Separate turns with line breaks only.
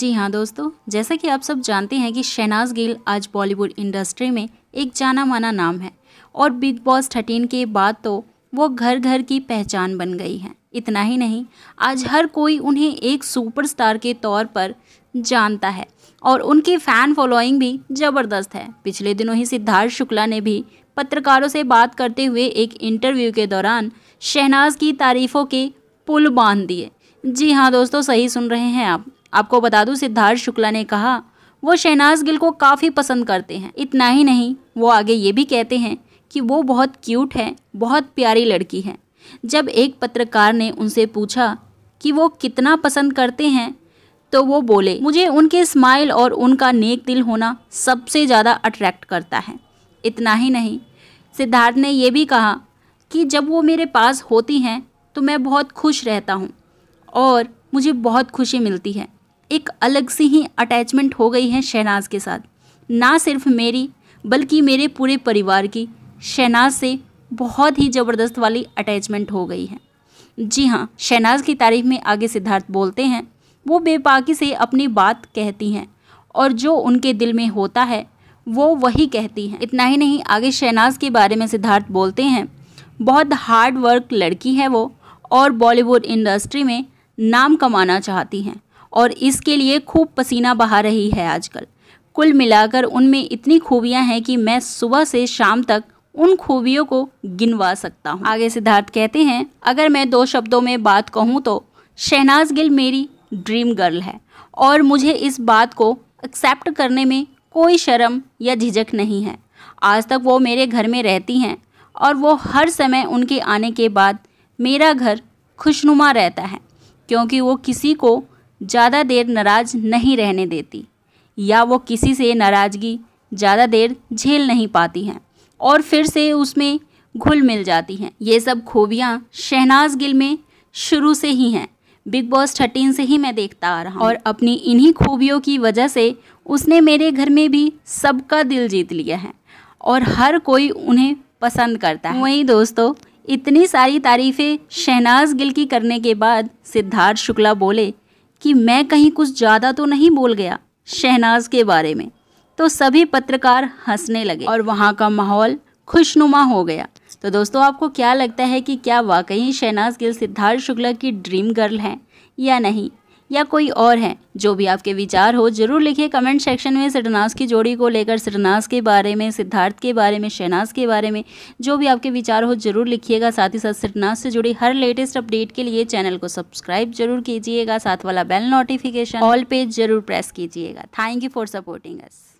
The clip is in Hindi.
जी हाँ दोस्तों जैसा कि आप सब जानते हैं कि शहनाज गिल आज बॉलीवुड इंडस्ट्री में एक जाना माना नाम है और बिग बॉस थर्टीन के बाद तो वो घर घर की पहचान बन गई हैं इतना ही नहीं आज हर कोई उन्हें एक सुपरस्टार के तौर पर जानता है और उनकी फ़ैन फॉलोइंग भी ज़बरदस्त है पिछले दिनों ही सिद्धार्थ शुक्ला ने भी पत्रकारों से बात करते हुए एक इंटरव्यू के दौरान शहनाज की तारीफ़ों के पुल बांध दिए जी हाँ दोस्तों सही सुन रहे हैं आप आपको बता दूं सिद्धार्थ शुक्ला ने कहा वो शहनाज गिल को काफ़ी पसंद करते हैं इतना ही नहीं वो आगे ये भी कहते हैं कि वो बहुत क्यूट है बहुत प्यारी लड़की है जब एक पत्रकार ने उनसे पूछा कि वो कितना पसंद करते हैं तो वो बोले मुझे उनके स्माइल और उनका नेक दिल होना सबसे ज़्यादा अट्रैक्ट करता है इतना ही नहीं सिद्धार्थ ने यह भी कहा कि जब वो मेरे पास होती हैं तो मैं बहुत खुश रहता हूँ और मुझे बहुत खुशी मिलती है एक अलग सी ही अटैचमेंट हो गई है शहनाज के साथ ना सिर्फ मेरी बल्कि मेरे पूरे परिवार की शहनाज से बहुत ही ज़बरदस्त वाली अटैचमेंट हो गई है जी हाँ शहनाज की तारीफ में आगे सिद्धार्थ बोलते हैं वो बेपाकी से अपनी बात कहती हैं और जो उनके दिल में होता है वो वही कहती हैं इतना ही नहीं आगे शहनाज के बारे में सिद्धार्थ बोलते हैं बहुत हार्ड वर्क लड़की है वो और बॉलीवुड इंडस्ट्री में नाम कमाना चाहती हैं और इसके लिए खूब पसीना बहा रही है आजकल कुल मिलाकर उनमें इतनी खूबियां हैं कि मैं सुबह से शाम तक उन खूबियों को गिनवा सकता हूँ आगे सिद्धार्थ कहते हैं अगर मैं दो शब्दों में बात कहूँ तो शहनाज गिल मेरी ड्रीम गर्ल है और मुझे इस बात को एक्सेप्ट करने में कोई शर्म या झिझक नहीं है आज तक वो मेरे घर में रहती हैं और वो हर समय उनके आने के बाद मेरा घर खुशनुमा रहता है क्योंकि वो किसी को ज़्यादा देर नाराज़ नहीं रहने देती या वो किसी से नाराज़गी ज़्यादा देर झेल नहीं पाती हैं और फिर से उसमें घुल मिल जाती हैं ये सब खूबियाँ शहनाज गिल में शुरू से ही हैं बिग बॉस थर्टीन से ही मैं देखता आ रहा हूँ और अपनी इन्हीं खूबियों की वजह से उसने मेरे घर में भी सबका दिल जीत लिया है और हर कोई उन्हें पसंद करता है वहीं दोस्तों इतनी सारी तारीफ़ें शहनाज गिल की करने के बाद सिद्धार्थ शुक्ला बोले कि मैं कहीं कुछ ज़्यादा तो नहीं बोल गया शहनाज के बारे में तो सभी पत्रकार हंसने लगे और वहाँ का माहौल खुशनुमा हो गया तो दोस्तों आपको क्या लगता है कि क्या वाकई शहनाज गिल सिद्धार्थ शुक्ला की ड्रीम गर्ल हैं या नहीं या कोई और हैं जो भी आपके विचार हो जरूर लिखिए कमेंट सेक्शन में सिटनाज की जोड़ी को लेकर सिटनाज के बारे में सिद्धार्थ के बारे में शहनाज के बारे में जो भी आपके विचार हो जरूर लिखिएगा साथ ही साथ सिटनाज से जुड़ी हर लेटेस्ट अपडेट के लिए चैनल को सब्सक्राइब जरूर कीजिएगा साथ वाला बेल नोटिफिकेशन ऑल पेज जरूर प्रेस कीजिएगा thank you for supporting us